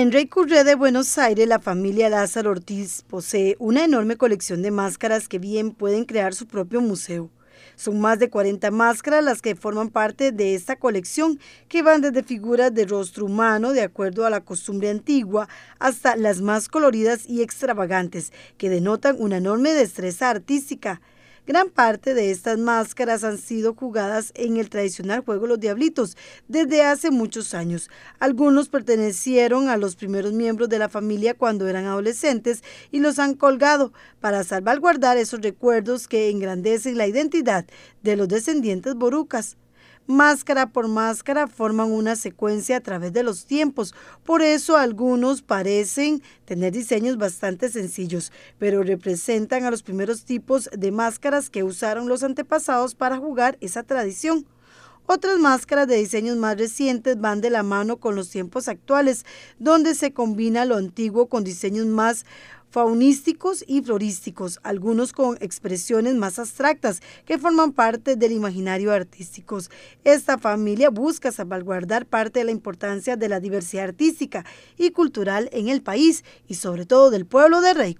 En Rey de Buenos Aires, la familia Lázaro Ortiz posee una enorme colección de máscaras que bien pueden crear su propio museo. Son más de 40 máscaras las que forman parte de esta colección, que van desde figuras de rostro humano, de acuerdo a la costumbre antigua, hasta las más coloridas y extravagantes, que denotan una enorme destreza artística. Gran parte de estas máscaras han sido jugadas en el tradicional juego Los Diablitos desde hace muchos años. Algunos pertenecieron a los primeros miembros de la familia cuando eran adolescentes y los han colgado para salvaguardar esos recuerdos que engrandecen la identidad de los descendientes borucas máscara por máscara forman una secuencia a través de los tiempos. Por eso algunos parecen tener diseños bastante sencillos, pero representan a los primeros tipos de máscaras que usaron los antepasados para jugar esa tradición. Otras máscaras de diseños más recientes van de la mano con los tiempos actuales, donde se combina lo antiguo con diseños más faunísticos y florísticos, algunos con expresiones más abstractas que forman parte del imaginario artístico. Esta familia busca salvaguardar parte de la importancia de la diversidad artística y cultural en el país y sobre todo del pueblo de Rey